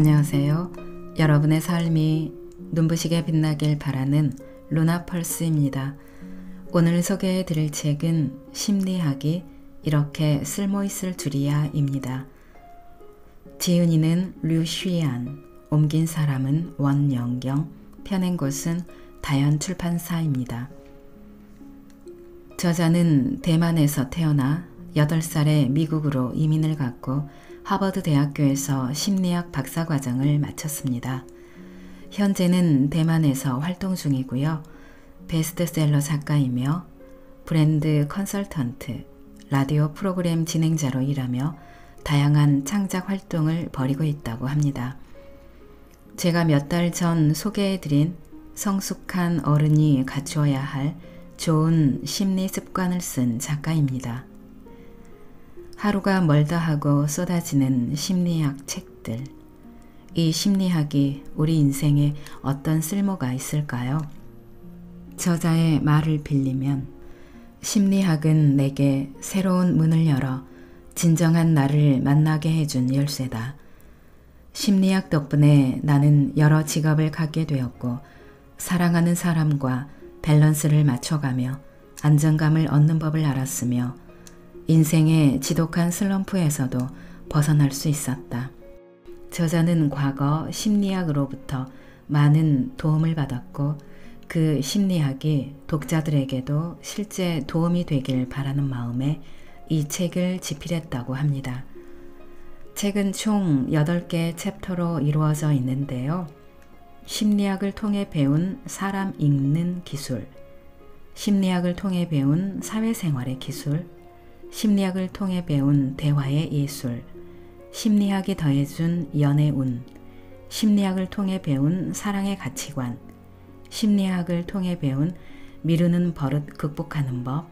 안녕하세요. 여러분의 삶이 눈부시게 빛나길 바라는 루나펄스입니다. 오늘 소개해 드릴 책은 심리학이 이렇게 쓸모있을 줄이야입니다. 지은이는 류쉬안, 옮긴 사람은 원영경, 펴낸 곳은 다연 출판사입니다. 저자는 대만에서 태어나 8살에 미국으로 이민을 갔고 하버드 대학교에서 심리학 박사 과정을 마쳤습니다. 현재는 대만에서 활동 중이고요. 베스트셀러 작가이며 브랜드 컨설턴트, 라디오 프로그램 진행자로 일하며 다양한 창작 활동을 벌이고 있다고 합니다. 제가 몇 달 전 소개해드린 성숙한 어른이 갖추어야 할 좋은 심리 습관을 쓴 작가입니다. 하루가 멀다 하고 쏟아지는 심리학 책들. 이 심리학이 우리 인생에 어떤 쓸모가 있을까요? 저자의 말을 빌리면 심리학은 내게 새로운 문을 열어 진정한 나를 만나게 해준 열쇠다. 심리학 덕분에 나는 여러 직업을 갖게 되었고 사랑하는 사람과 밸런스를 맞춰가며 안정감을 얻는 법을 알았으며 인생의 지독한 슬럼프에서도 벗어날 수 있었다. 저자는 과거 심리학으로부터 많은 도움을 받았고 그 심리학이 독자들에게도 실제 도움이 되길 바라는 마음에 이 책을 집필했다고 합니다. 책은 총 8개 챕터로 이루어져 있는데요. 심리학을 통해 배운 사람 읽는 기술, 심리학을 통해 배운 사회생활의 기술, 심리학을 통해 배운 대화의 예술, 심리학이 더해준 연애 운, 심리학을 통해 배운 사랑의 가치관, 심리학을 통해 배운 미루는 버릇 극복하는 법,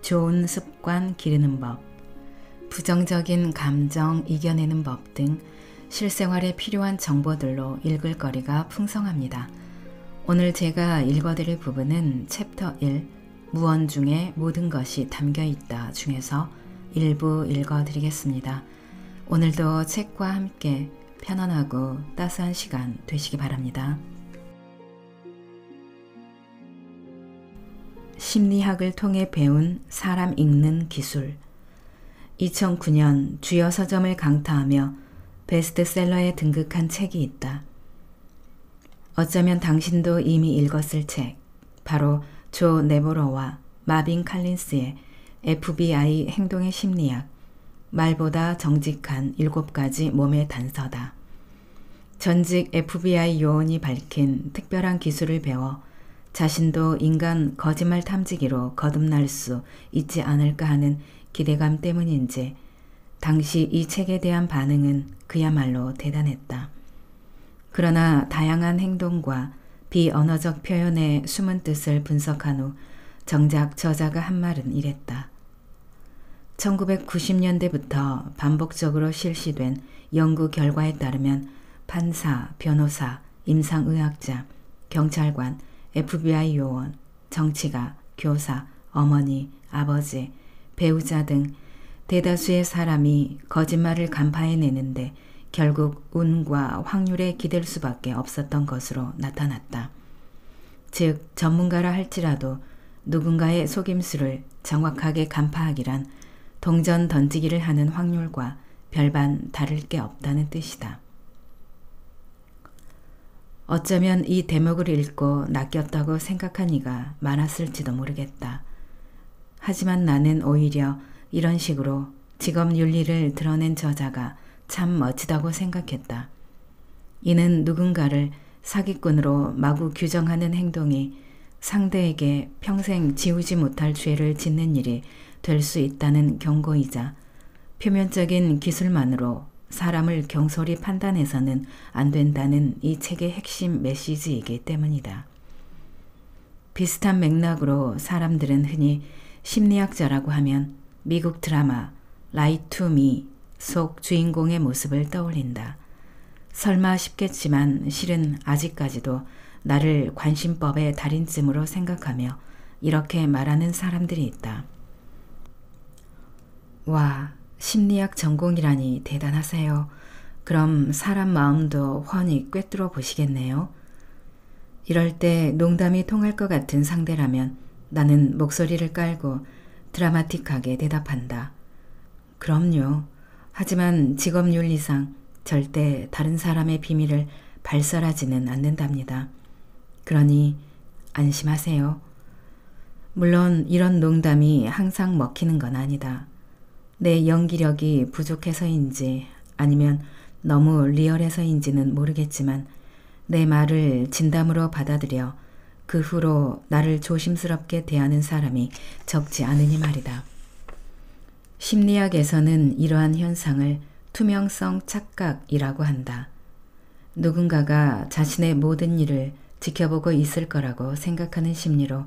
좋은 습관 기르는 법, 부정적인 감정 이겨내는 법 등 실생활에 필요한 정보들로 읽을 거리가 풍성합니다. 오늘 제가 읽어드릴 부분은 챕터 1, 무언 중에 모든 것이 담겨 있다 중에서 일부 읽어 드리겠습니다. 오늘도 책과 함께 편안하고 따스한 시간 되시기 바랍니다. 심리학을 통해 배운 사람 읽는 기술. 2009년 주요 서점을 강타하며 베스트셀러에 등극한 책이 있다. 어쩌면 당신도 이미 읽었을 책, 바로 조 네버러와 마빈 칼린스의 FBI 행동의 심리학 말보다 정직한 7 가지 몸의 단서다. 전직 FBI 요원이 밝힌 특별한 기술을 배워 자신도 인간 거짓말 탐지기로 거듭날 수 있지 않을까 하는 기대감 때문인지 당시 이 책에 대한 반응은 그야말로 대단했다. 그러나 다양한 행동과 비언어적 표현의 숨은 뜻을 분석한 후 정작 저자가 한 말은 이랬다. 1990년대부터 반복적으로 실시된 연구 결과에 따르면 판사, 변호사, 임상의학자, 경찰관, FBI 요원, 정치가, 교사, 어머니, 아버지, 배우자 등 대다수의 사람이 거짓말을 간파해내는데 결국 운과 확률에 기댈 수밖에 없었던 것으로 나타났다. 즉, 전문가라 할지라도 누군가의 속임수를 정확하게 간파하기란 동전 던지기를 하는 확률과 별반 다를 게 없다는 뜻이다. 어쩌면 이 대목을 읽고 낚였다고 생각한 이가 많았을지도 모르겠다. 하지만 나는 오히려 이런 식으로 직업 윤리를 드러낸 저자가 참 멋지다고 생각했다. 이는 누군가를 사기꾼으로 마구 규정하는 행동이 상대에게 평생 지우지 못할 죄를 짓는 일이 될 수 있다는 경고이자 표면적인 기술만으로 사람을 경솔히 판단해서는 안 된다는 이 책의 핵심 메시지이기 때문이다. 비슷한 맥락으로 사람들은 흔히 심리학자라고 하면 미국 드라마 라이 투미 속 주인공의 모습을 떠올린다. 설마 싶겠지만 실은 아직까지도 나를 관심법의 달인쯤으로 생각하며 이렇게 말하는 사람들이 있다. 와, 심리학 전공이라니 대단하세요. 그럼 사람 마음도 훤히 꿰뚫어 보시겠네요. 이럴 때 농담이 통할 것 같은 상대라면 나는 목소리를 깔고 드라마틱하게 대답한다. 그럼요. 하지만 직업 윤리상 절대 다른 사람의 비밀을 발설하지는 않는답니다. 그러니 안심하세요. 물론 이런 농담이 항상 먹히는 건 아니다. 내 연기력이 부족해서인지 아니면 너무 리얼해서인지는 모르겠지만 내 말을 진담으로 받아들여 그 후로 나를 조심스럽게 대하는 사람이 적지 않으니 말이다. 심리학에서는 이러한 현상을 투명성 착각이라고 한다. 누군가가 자신의 모든 일을 지켜보고 있을 거라고 생각하는 심리로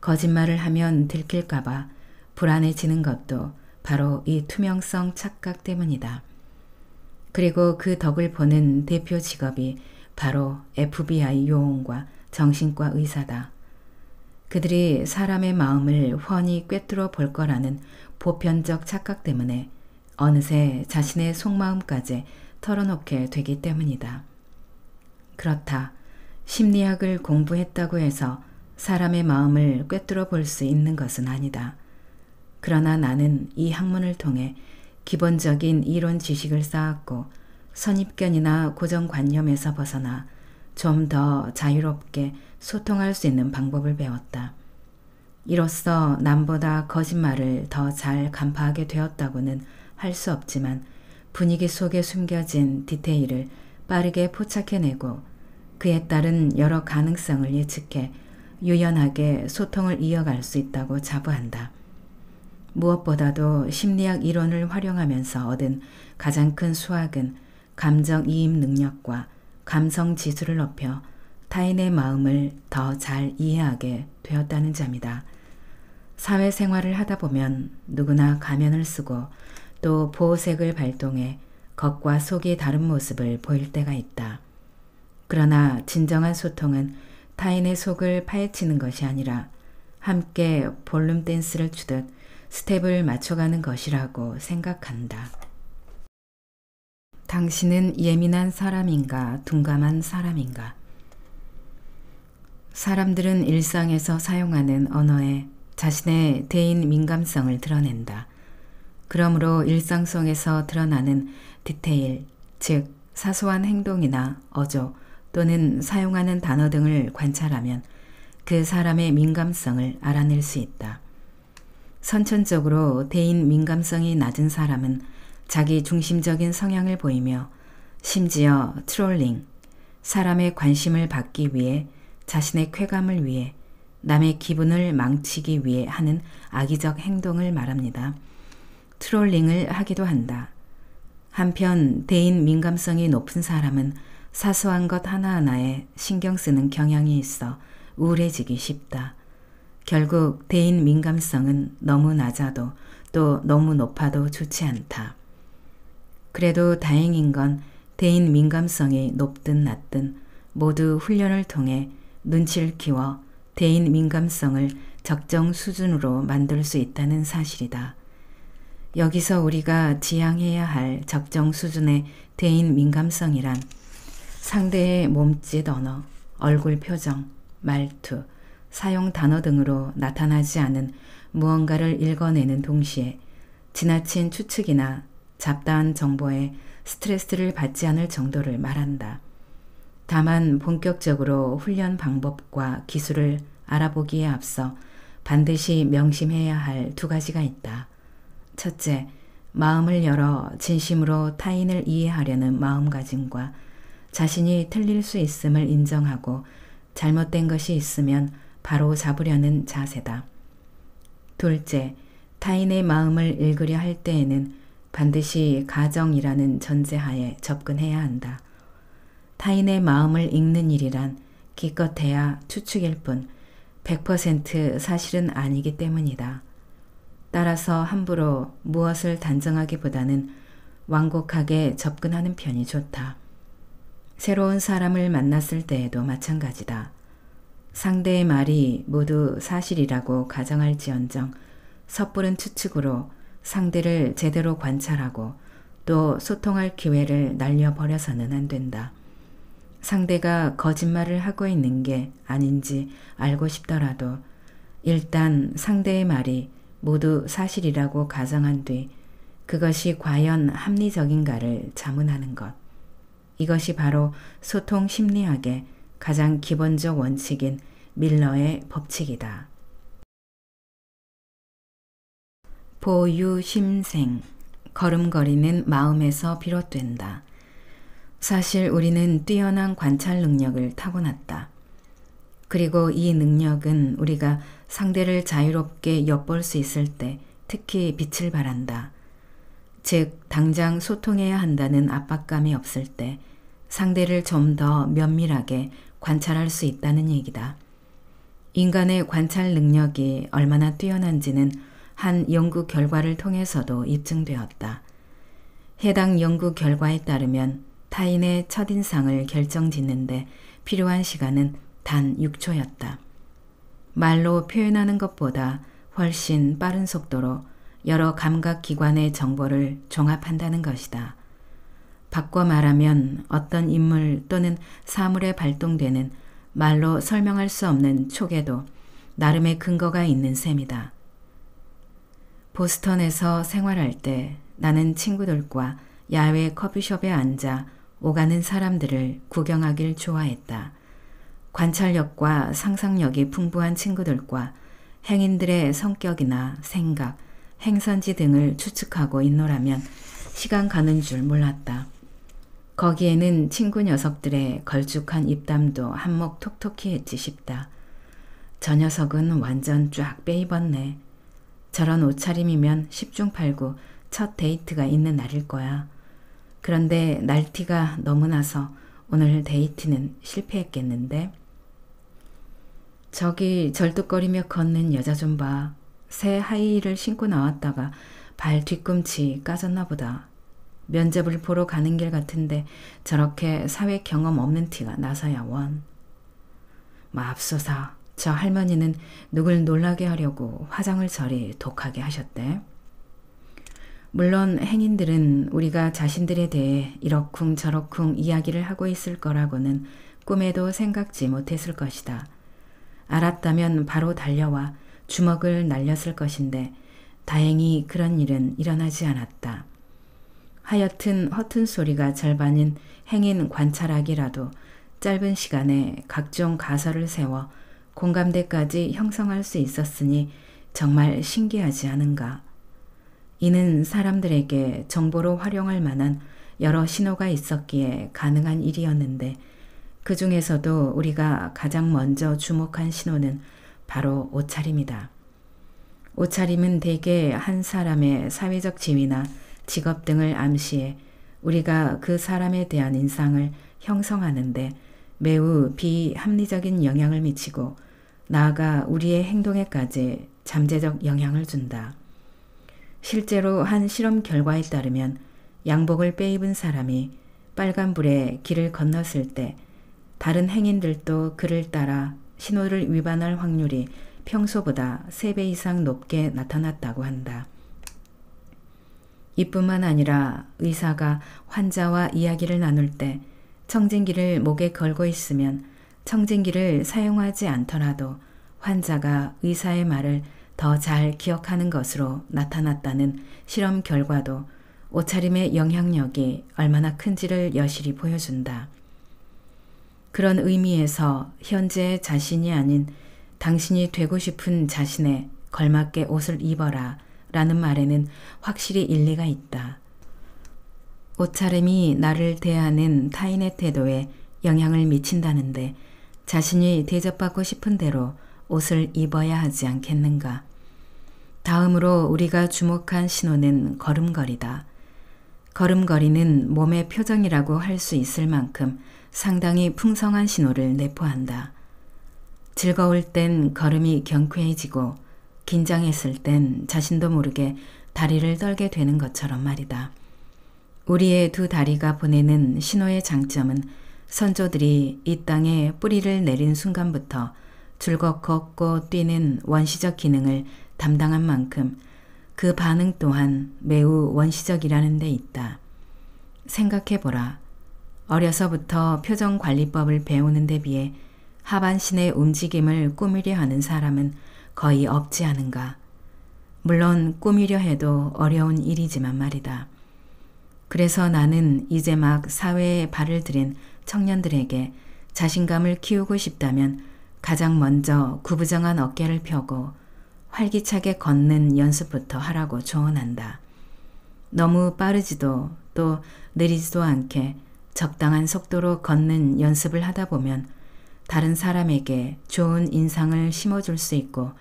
거짓말을 하면 들킬까봐 불안해지는 것도 바로 이 투명성 착각 때문이다. 그리고 그 덕을 보는 대표 직업이 바로 FBI 요원과 정신과 의사다. 그들이 사람의 마음을 훤히 꿰뚫어 볼 거라는 보편적 착각 때문에 어느새 자신의 속마음까지 털어놓게 되기 때문이다. 그렇다. 심리학을 공부했다고 해서 사람의 마음을 꿰뚫어 볼 수 있는 것은 아니다. 그러나 나는 이 학문을 통해 기본적인 이론 지식을 쌓았고 선입견이나 고정관념에서 벗어나 좀 더 자유롭게 소통할 수 있는 방법을 배웠다. 이로써 남보다 거짓말을 더 잘 간파하게 되었다고는 할 수 없지만 분위기 속에 숨겨진 디테일을 빠르게 포착해내고 그에 따른 여러 가능성을 예측해 유연하게 소통을 이어갈 수 있다고 자부한다. 무엇보다도 심리학 이론을 활용하면서 얻은 가장 큰 수학은 감정 이입 능력과 감성 지수를 높여 타인의 마음을 더 잘 이해하게 되었다는 점이다. 사회생활을 하다 보면 누구나 가면을 쓰고 또 보호색을 발동해 겉과 속이 다른 모습을 보일 때가 있다. 그러나 진정한 소통은 타인의 속을 파헤치는 것이 아니라 함께 볼륨 댄스를 추듯 스텝을 맞춰가는 것이라고 생각한다. 당신은 예민한 사람인가 둔감한 사람인가? 사람들은 일상에서 사용하는 언어에 자신의 대인 민감성을 드러낸다. 그러므로 일상 속에서 드러나는 디테일, 즉 사소한 행동이나 어조 또는 사용하는 단어 등을 관찰하면 그 사람의 민감성을 알아낼 수 있다. 선천적으로 대인 민감성이 낮은 사람은 자기 중심적인 성향을 보이며 심지어 트롤링, 사람의 관심을 받기 위해 자신의 쾌감을 위해 남의 기분을 망치기 위해 하는 악의적 행동을 말합니다. 트롤링을 하기도 한다. 한편 대인 민감성이 높은 사람은 사소한 것 하나하나에 신경 쓰는 경향이 있어 우울해지기 쉽다. 결국 대인 민감성은 너무 낮아도 또 너무 높아도 좋지 않다. 그래도 다행인 건 대인 민감성이 높든 낮든 모두 훈련을 통해 눈치를 키워 대인 민감성을 적정 수준으로 만들 수 있다는 사실이다. 여기서 우리가 지향해야 할 적정 수준의 대인 민감성이란 상대의 몸짓 언어, 얼굴 표정, 말투, 사용 단어 등으로 나타나지 않은 무언가를 읽어내는 동시에 지나친 추측이나 잡다한 정보에 스트레스를 받지 않을 정도를 말한다. 다만 본격적으로 훈련 방법과 기술을 알아보기에 앞서 반드시 명심해야 할 두 가지가 있다. 첫째, 마음을 열어 진심으로 타인을 이해하려는 마음가짐과 자신이 틀릴 수 있음을 인정하고 잘못된 것이 있으면 바로 잡으려는 자세다. 둘째, 타인의 마음을 읽으려 할 때에는 반드시 가정이라는 전제하에 접근해야 한다. 타인의 마음을 읽는 일이란 기껏해야 추측일 뿐 100% 사실은 아니기 때문이다. 따라서 함부로 무엇을 단정하기보다는 완곡하게 접근하는 편이 좋다. 새로운 사람을 만났을 때에도 마찬가지다. 상대의 말이 모두 사실이라고 가정할지언정 섣부른 추측으로 상대를 제대로 관찰하고 또 소통할 기회를 날려버려서는 안 된다. 상대가 거짓말을 하고 있는 게 아닌지 알고 싶더라도 일단 상대의 말이 모두 사실이라고 가정한 뒤 그것이 과연 합리적인가를 자문하는 것. 이것이 바로 소통 심리학의 가장 기본적 원칙인 밀러의 법칙이다. 보유심생, 걸음거리는 마음에서 비롯된다. 사실 우리는 뛰어난 관찰 능력을 타고났다. 그리고 이 능력은 우리가 상대를 자유롭게 엿볼 수 있을 때 특히 빛을 발한다. 즉, 당장 소통해야 한다는 압박감이 없을 때 상대를 좀 더 면밀하게 관찰할 수 있다는 얘기다. 인간의 관찰 능력이 얼마나 뛰어난지는 한 연구 결과를 통해서도 입증되었다. 해당 연구 결과에 따르면 타인의 첫인상을 결정짓는데 필요한 시간은 단 6초였다. 말로 표현하는 것보다 훨씬 빠른 속도로 여러 감각기관의 정보를 종합한다는 것이다. 바꿔 말하면 어떤 인물 또는 사물에 발동되는 말로 설명할 수 없는 촉에도 나름의 근거가 있는 셈이다. 보스턴에서 생활할 때 나는 친구들과 야외 커피숍에 앉아 오가는 사람들을 구경하길 좋아했다. 관찰력과 상상력이 풍부한 친구들과 행인들의 성격이나 생각, 행선지 등을 추측하고 있노라면 시간 가는 줄 몰랐다. 거기에는 친구 녀석들의 걸쭉한 입담도 한몫 톡톡히 했지 싶다. 저 녀석은 완전 쫙 빼입었네. 저런 옷차림이면 십중팔구 첫 데이트가 있는 날일 거야. 그런데 날티가 너무 나서 오늘 데이트는 실패했겠는데? 저기 절뚝거리며 걷는 여자 좀 봐. 새 하이힐을 신고 나왔다가 발 뒤꿈치 까졌나 보다. 면접을 보러 가는 길 같은데 저렇게 사회 경험 없는 티가 나서야 원. 맙소사저 할머니는 누굴 놀라게 하려고 화장을 저리 독하게 하셨대. 물론 행인들은 우리가 자신들에 대해 이러쿵 저러쿵 이야기를 하고 있을 거라고는 꿈에도 생각지 못했을 것이다. 알았다면 바로 달려와 주먹을 날렸을 것인데 다행히 그런 일은 일어나지 않았다. 하여튼 허튼 소리가 절반인 행인 관찰하기라도 짧은 시간에 각종 가설을 세워 공감대까지 형성할 수 있었으니 정말 신기하지 않은가. 이는 사람들에게 정보로 활용할 만한 여러 신호가 있었기에 가능한 일이었는데 그 중에서도 우리가 가장 먼저 주목한 신호는 바로 옷차림이다. 옷차림은 대개 한 사람의 사회적 지위나 직업 등을 암시해 우리가 그 사람에 대한 인상을 형성하는데 매우 비합리적인 영향을 미치고 나아가 우리의 행동에까지 잠재적 영향을 준다. 실제로 한 실험 결과에 따르면 양복을 빼입은 사람이 빨간불에 길을 건넜을 때 다른 행인들도 그를 따라 신호를 위반할 확률이 평소보다 3배 이상 높게 나타났다고 한다. 이뿐만 아니라 의사가 환자와 이야기를 나눌 때 청진기를 목에 걸고 있으면 청진기를 사용하지 않더라도 환자가 의사의 말을 더잘 기억하는 것으로 나타났다는 실험 결과도 옷차림의 영향력이 얼마나 큰지를 여실히 보여준다. 그런 의미에서 현재의 자신이 아닌 당신이 되고 싶은 자신에 걸맞게 옷을 입어라 라는 말에는 확실히 일리가 있다. 옷차림이 나를 대하는 타인의 태도에 영향을 미친다는데 자신이 대접받고 싶은 대로 옷을 입어야 하지 않겠는가. 다음으로 우리가 주목한 신호는 걸음걸이다. 걸음걸이는 몸의 표정이라고 할 수 있을 만큼 상당히 풍성한 신호를 내포한다. 즐거울 땐 걸음이 경쾌해지고 긴장했을 땐 자신도 모르게 다리를 떨게 되는 것처럼 말이다. 우리의 두 다리가 보내는 신호의 장점은 선조들이 이 땅에 뿌리를 내린 순간부터 줄곧 걷고 뛰는 원시적 기능을 담당한 만큼 그 반응 또한 매우 원시적이라는 데 있다. 생각해보라. 어려서부터 표정관리법을 배우는 데 비해 하반신의 움직임을 꾸미려 하는 사람은 거의 없지 않은가. 물론 꾸미려 해도 어려운 일이지만 말이다. 그래서 나는 이제 막 사회에 발을 들인 청년들에게 자신감을 키우고 싶다면 가장 먼저 구부정한 어깨를 펴고 활기차게 걷는 연습부터 하라고 조언한다. 너무 빠르지도 또 느리지도 않게 적당한 속도로 걷는 연습을 하다 보면 다른 사람에게 좋은 인상을 심어줄 수 있고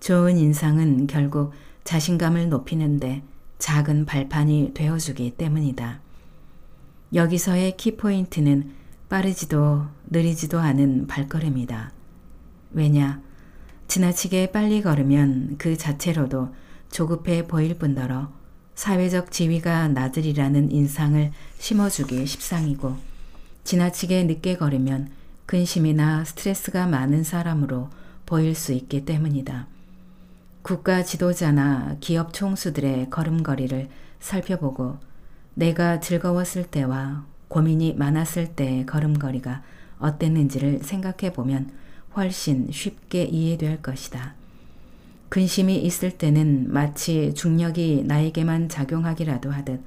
좋은 인상은 결국 자신감을 높이는데 작은 발판이 되어주기 때문이다. 여기서의 키포인트는 빠르지도 느리지도 않은 발걸음이다. 왜냐, 지나치게 빨리 걸으면 그 자체로도 조급해 보일 뿐더러 사회적 지위가 나들이라는 인상을 심어주기 십상이고 지나치게 늦게 걸으면 근심이나 스트레스가 많은 사람으로 보일 수 있기 때문이다. 국가 지도자나 기업 총수들의 걸음걸이를 살펴보고 내가 즐거웠을 때와 고민이 많았을 때의 걸음걸이가 어땠는지를 생각해 보면 훨씬 쉽게 이해될 것이다. 근심이 있을 때는 마치 중력이 나에게만 작용하기라도 하듯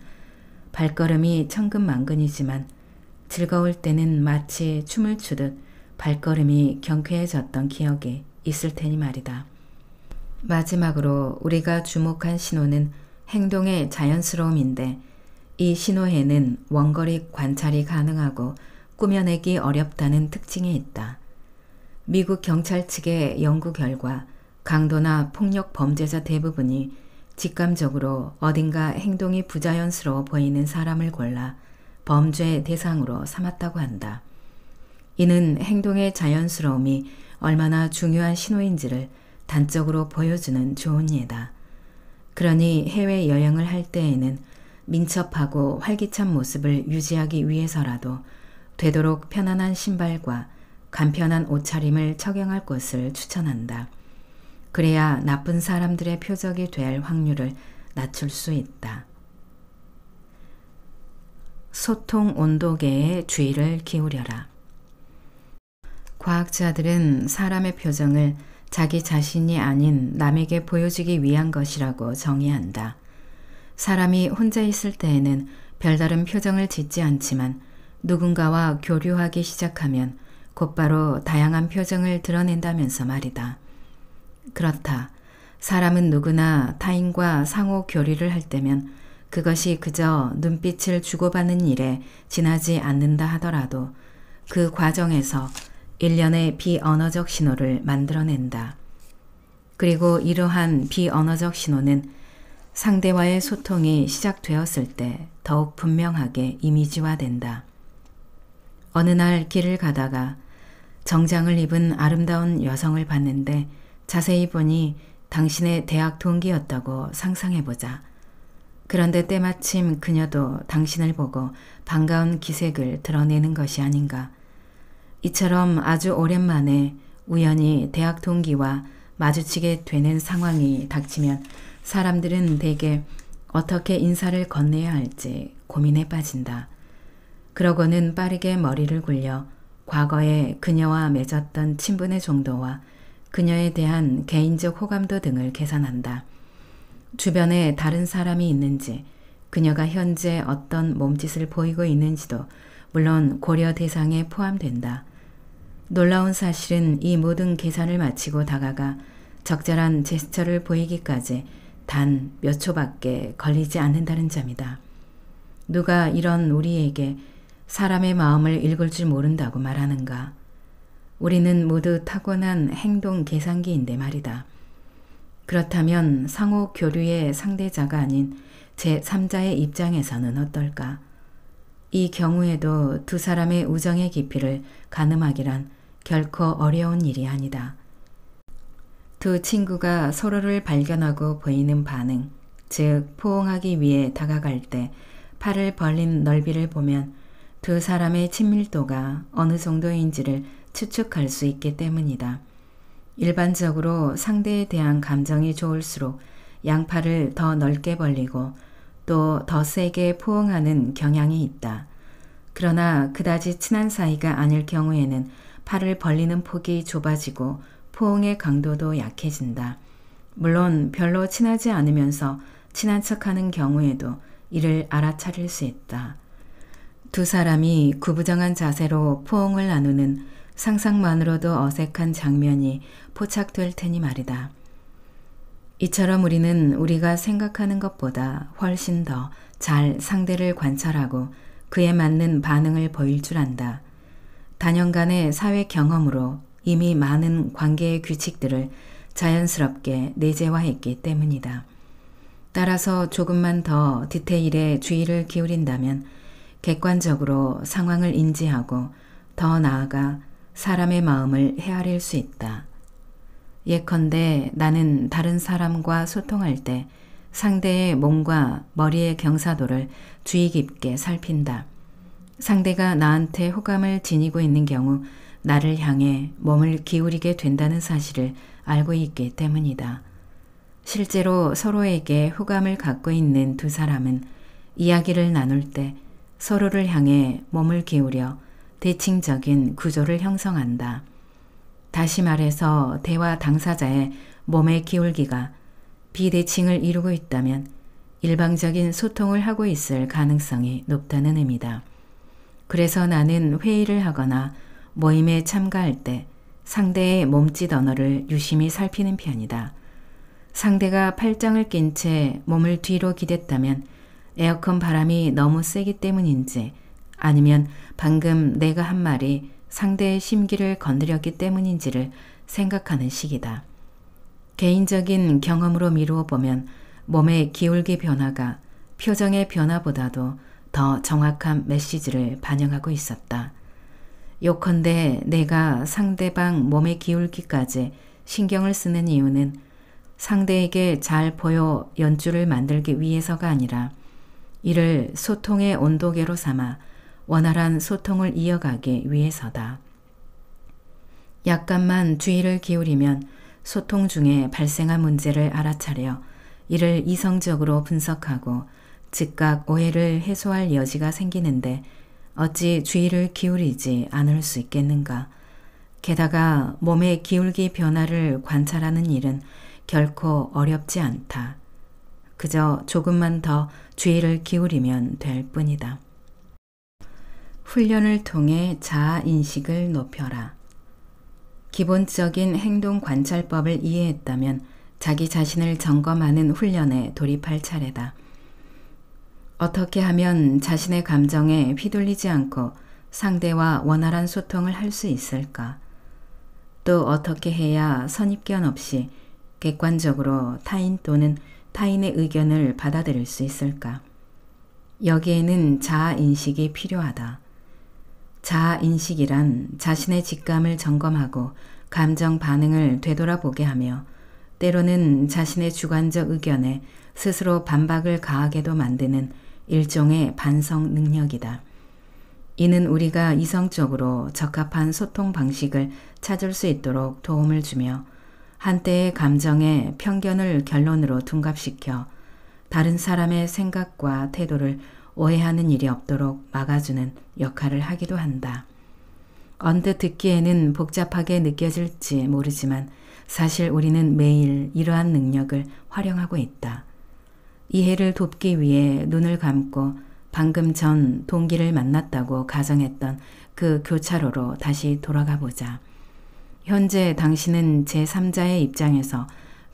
발걸음이 천근만근이지만 즐거울 때는 마치 춤을 추듯 발걸음이 경쾌해졌던 기억이 있을 테니 말이다. 마지막으로 우리가 주목한 신호는 행동의 자연스러움인데 이 신호에는 원거리 관찰이 가능하고 꾸며내기 어렵다는 특징이 있다. 미국 경찰 측의 연구 결과 강도나 폭력 범죄자 대부분이 직감적으로 어딘가 행동이 부자연스러워 보이는 사람을 골라 범죄 의 대상으로 삼았다고 한다. 이는 행동의 자연스러움이 얼마나 중요한 신호인지를 단적으로 보여주는 좋은 예다. 그러니 해외 여행을 할 때에는 민첩하고 활기찬 모습을 유지하기 위해서라도 되도록 편안한 신발과 간편한 옷차림을 적용할 것을 추천한다. 그래야 나쁜 사람들의 표적이 될 확률을 낮출 수 있다. 소통 온도계에 주의를 기울여라. 과학자들은 사람의 표정을 자기 자신이 아닌 남에게 보여주기 위한 것이라고 정의한다. 사람이 혼자 있을 때에는 별다른 표정을 짓지 않지만 누군가와 교류하기 시작하면 곧바로 다양한 표정을 드러낸다면서 말이다. 그렇다. 사람은 누구나 타인과 상호 교류를 할 때면 그것이 그저 눈빛을 주고받는 일에 지나지 않는다 하더라도 그 과정에서 일련의 비언어적 신호를 만들어낸다. 그리고 이러한 비언어적 신호는 상대와의 소통이 시작되었을 때 더욱 분명하게 이미지화된다. 어느 날 길을 가다가 정장을 입은 아름다운 여성을 봤는데 자세히 보니 당신의 대학 동기였다고 상상해보자. 그런데 때마침 그녀도 당신을 보고 반가운 기색을 드러내는 것이 아닌가. 이처럼 아주 오랜만에 우연히 대학 동기와 마주치게 되는 상황이 닥치면 사람들은 대개 어떻게 인사를 건네야 할지 고민에 빠진다. 그러고는 빠르게 머리를 굴려 과거에 그녀와 맺었던 친분의 정도와 그녀에 대한 개인적 호감도 등을 계산한다. 주변에 다른 사람이 있는지, 그녀가 현재 어떤 몸짓을 보이고 있는지도 물론 고려 대상에 포함된다. 놀라운 사실은 이 모든 계산을 마치고 다가가 적절한 제스처를 보이기까지 단 몇 초밖에 걸리지 않는다는 점이다. 누가 이런 우리에게 사람의 마음을 읽을 줄 모른다고 말하는가? 우리는 모두 타고난 행동 계산기인데 말이다. 그렇다면 상호 교류의 상대자가 아닌 제3자의 입장에서는 어떨까? 이 경우에도 두 사람의 우정의 깊이를 가늠하기란 결코 어려운 일이 아니다. 두 친구가 서로를 발견하고 보이는 반응, 즉 포옹하기 위해 다가갈 때 팔을 벌린 넓이를 보면 두 사람의 친밀도가 어느 정도인지를 추측할 수 있기 때문이다. 일반적으로 상대에 대한 감정이 좋을수록 양팔을 더 넓게 벌리고 또 더 세게 포옹하는 경향이 있다. 그러나 그다지 친한 사이가 아닐 경우에는 팔을 벌리는 폭이 좁아지고 포옹의 강도도 약해진다. 물론 별로 친하지 않으면서 친한 척하는 경우에도 이를 알아차릴 수 있다. 두 사람이 구부정한 자세로 포옹을 나누는 상상만으로도 어색한 장면이 포착될 테니 말이다. 이처럼 우리는 우리가 생각하는 것보다 훨씬 더 잘 상대를 관찰하고 그에 맞는 반응을 보일 줄 안다. 단연간의 사회 경험으로 이미 많은 관계의 규칙들을 자연스럽게 내재화했기 때문이다. 따라서 조금만 더 디테일에 주의를 기울인다면 객관적으로 상황을 인지하고 더 나아가 사람의 마음을 헤아릴 수 있다. 예컨대 나는 다른 사람과 소통할 때 상대의 몸과 머리의 경사도를 주의 깊게 살핀다. 상대가 나한테 호감을 지니고 있는 경우 나를 향해 몸을 기울이게 된다는 사실을 알고 있기 때문이다. 실제로 서로에게 호감을 갖고 있는 두 사람은 이야기를 나눌 때 서로를 향해 몸을 기울여 대칭적인 구조를 형성한다. 다시 말해서 대화 당사자의 몸의 기울기가 비대칭을 이루고 있다면 일방적인 소통을 하고 있을 가능성이 높다는 의미다. 그래서 나는 회의를 하거나 모임에 참가할 때 상대의 몸짓 언어를 유심히 살피는 편이다. 상대가 팔짱을 낀 채 몸을 뒤로 기댔다면 에어컨 바람이 너무 세기 때문인지 아니면 방금 내가 한 말이 상대의 심기를 건드렸기 때문인지를 생각하는 시기다. 개인적인 경험으로 미루어 보면 몸의 기울기 변화가 표정의 변화보다도 더 정확한 메시지를 반영하고 있었다. 요컨대 내가 상대방 몸의 기울기까지 신경을 쓰는 이유는 상대에게 잘 보여 연주를 만들기 위해서가 아니라 이를 소통의 온도계로 삼아 원활한 소통을 이어가기 위해서다. 약간만 주의를 기울이면 소통 중에 발생한 문제를 알아차려 이를 이성적으로 분석하고 즉각 오해를 해소할 여지가 생기는데 어찌 주의를 기울이지 않을 수 있겠는가. 게다가 몸의 기울기 변화를 관찰하는 일은 결코 어렵지 않다. 그저 조금만 더 주의를 기울이면 될 뿐이다. 훈련을 통해 자아 인식을 높여라. 기본적인 행동 관찰법을 이해했다면 자기 자신을 점검하는 훈련에 돌입할 차례다. 어떻게 하면 자신의 감정에 휘둘리지 않고 상대와 원활한 소통을 할 수 있을까? 또 어떻게 해야 선입견 없이 객관적으로 타인 또는 타인의 의견을 받아들일 수 있을까? 여기에는 자아인식이 필요하다. 자아인식이란 자신의 직감을 점검하고 감정 반응을 되돌아보게 하며 때로는 자신의 주관적 의견에 스스로 반박을 가하게도 만드는 일종의 반성 능력이다. 이는 우리가 이성적으로 적합한 소통 방식을 찾을 수 있도록 도움을 주며 한때의 감정에 편견을 결론으로 둔갑시켜 다른 사람의 생각과 태도를 오해하는 일이 없도록 막아주는 역할을 하기도 한다. 언뜻 듣기에는 복잡하게 느껴질지 모르지만 사실 우리는 매일 이러한 능력을 활용하고 있다. 이해를 돕기 위해 눈을 감고 방금 전 동기를 만났다고 가정했던 그 교차로로 다시 돌아가 보자. 현재 당신은 제3자의 입장에서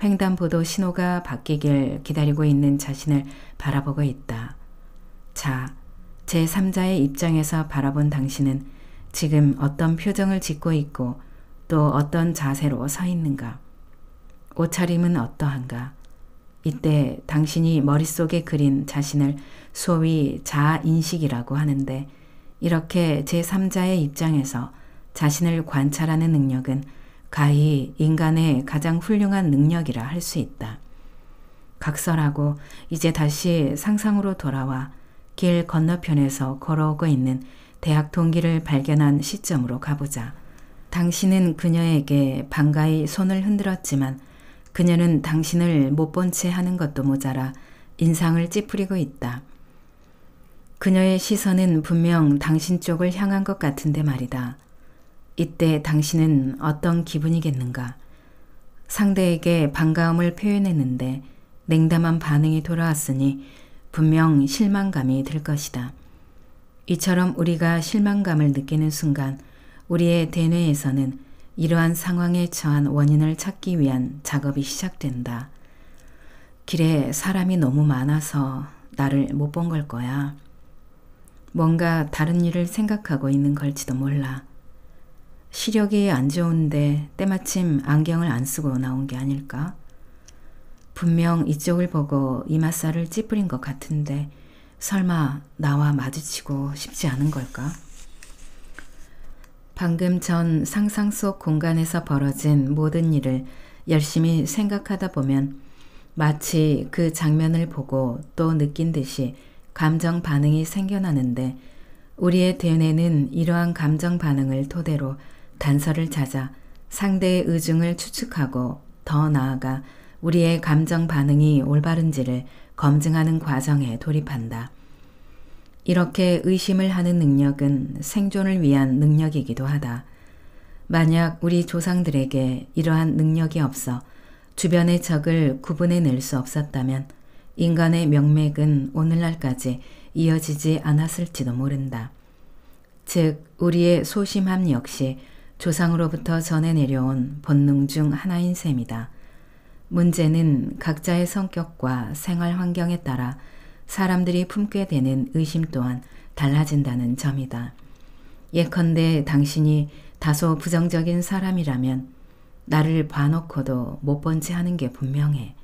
횡단보도 신호가 바뀌길 기다리고 있는 자신을 바라보고 있다. 자, 제3자의 입장에서 바라본 당신은 지금 어떤 표정을 짓고 있고 또 어떤 자세로 서 있는가? 옷차림은 어떠한가? 이때 당신이 머릿속에 그린 자신을 소위 자인식이라고 하는데 이렇게 제3자의 입장에서 자신을 관찰하는 능력은 가히 인간의 가장 훌륭한 능력이라 할 수 있다. 각설하고 이제 다시 상상으로 돌아와 길 건너편에서 걸어오고 있는 대학 동기를 발견한 시점으로 가보자. 당신은 그녀에게 반가이 손을 흔들었지만 그녀는 당신을 못 본 채 하는 것도 모자라 인상을 찌푸리고 있다. 그녀의 시선은 분명 당신 쪽을 향한 것 같은데 말이다. 이때 당신은 어떤 기분이겠는가? 상대에게 반가움을 표현했는데 냉담한 반응이 돌아왔으니 분명 실망감이 들 것이다. 이처럼 우리가 실망감을 느끼는 순간 우리의 대뇌에서는 이러한 상황에 처한 원인을 찾기 위한 작업이 시작된다. 길에 사람이 너무 많아서 나를 못 본 걸 거야. 뭔가 다른 일을 생각하고 있는 걸지도 몰라. 시력이 안 좋은데 때마침 안경을 안 쓰고 나온 게 아닐까? 분명 이쪽을 보고 이마살을 찌푸린 것 같은데 설마 나와 마주치고 싶지 않은 걸까? 방금 전 상상 속 공간에서 벌어진 모든 일을 열심히 생각하다 보면 마치 그 장면을 보고 또 느낀 듯이 감정 반응이 생겨나는데 우리의 대뇌는 이러한 감정 반응을 토대로 단서를 찾아 상대의 의중을 추측하고 더 나아가 우리의 감정 반응이 올바른지를 검증하는 과정에 돌입한다. 이렇게 의심을 하는 능력은 생존을 위한 능력이기도 하다. 만약 우리 조상들에게 이러한 능력이 없어 주변의 적을 구분해 낼 수 없었다면 인간의 명맥은 오늘날까지 이어지지 않았을지도 모른다. 즉, 우리의 소심함 역시 조상으로부터 전해 내려온 본능 중 하나인 셈이다. 문제는 각자의 성격과 생활 환경에 따라 사람들이 품게 되는 의심 또한 달라진다는 점이다. 예컨대 당신이 다소 부정적인 사람이라면 나를 봐놓고도 못 본 채 하는 게 분명해.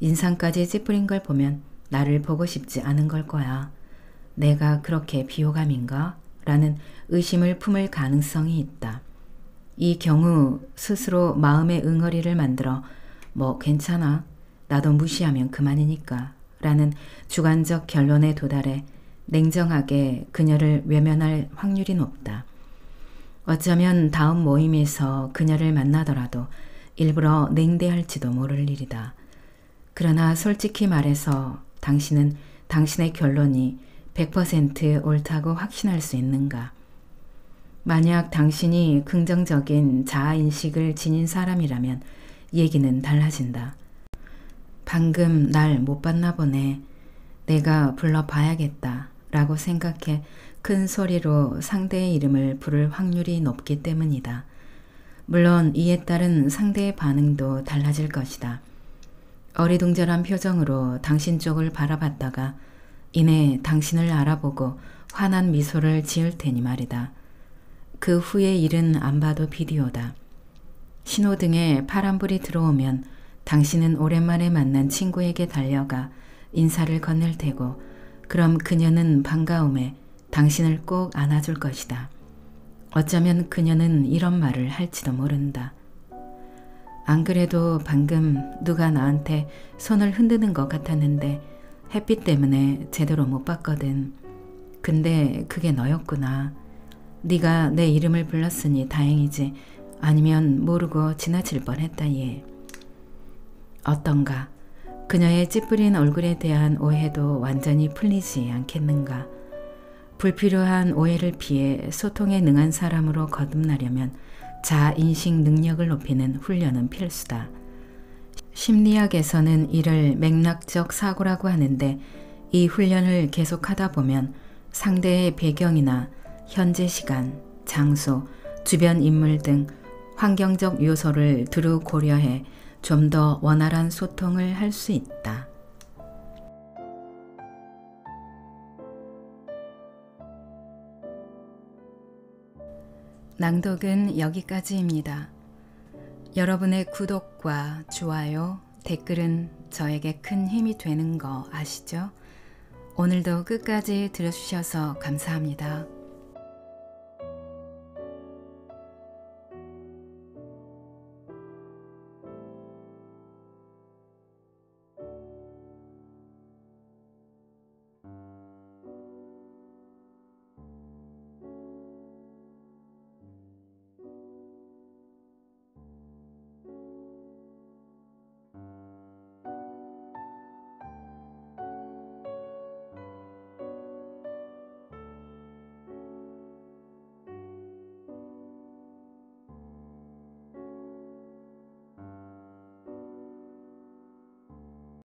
인상까지 찌푸린 걸 보면 나를 보고 싶지 않은 걸 거야. 내가 그렇게 비호감인가? 라는 의심을 품을 가능성이 있다. 이 경우 스스로 마음의 응어리를 만들어 뭐 괜찮아 나도 무시하면 그만이니까 라는 주관적 결론에 도달해 냉정하게 그녀를 외면할 확률이 높다. 어쩌면 다음 모임에서 그녀를 만나더라도 일부러 냉대할지도 모를 일이다. 그러나 솔직히 말해서 당신은 당신의 결론이 100% 옳다고 확신할 수 있는가? 만약 당신이 긍정적인 자아인식을 지닌 사람이라면 얘기는 달라진다. 방금 날 못 봤나 보네. 내가 불러봐야겠다. 라고 생각해 큰 소리로 상대의 이름을 부를 확률이 높기 때문이다. 물론 이에 따른 상대의 반응도 달라질 것이다. 어리둥절한 표정으로 당신 쪽을 바라봤다가 이내 당신을 알아보고 환한 미소를 지을 테니 말이다. 그 후의 일은 안 봐도 비디오다. 신호등에 파란불이 들어오면 당신은 오랜만에 만난 친구에게 달려가 인사를 건넬 테고 그럼 그녀는 반가움에 당신을 꼭 안아줄 것이다. 어쩌면 그녀는 이런 말을 할지도 모른다. 안 그래도 방금 누가 나한테 손을 흔드는 것 같았는데 햇빛 때문에 제대로 못 봤거든. 근데 그게 너였구나. 네가 내 이름을 불렀으니 다행이지. 아니면 모르고 지나칠 뻔했다 얘. 어떤가? 그녀의 찌푸린 얼굴에 대한 오해도 완전히 풀리지 않겠는가? 불필요한 오해를 피해 소통에 능한 사람으로 거듭나려면 자인식 능력을 높이는 훈련은 필수다. 심리학에서는 이를 맥락적 사고라고 하는데 이 훈련을 계속하다 보면 상대의 배경이나 현재 시간, 장소, 주변 인물 등 환경적 요소를 두루 고려해 좀 더 원활한 소통을 할 수 있다. 낭독은 여기까지입니다. 여러분의 구독과 좋아요, 댓글은 저에게 큰 힘이 되는 거 아시죠? 오늘도 끝까지 들어주셔서 감사합니다.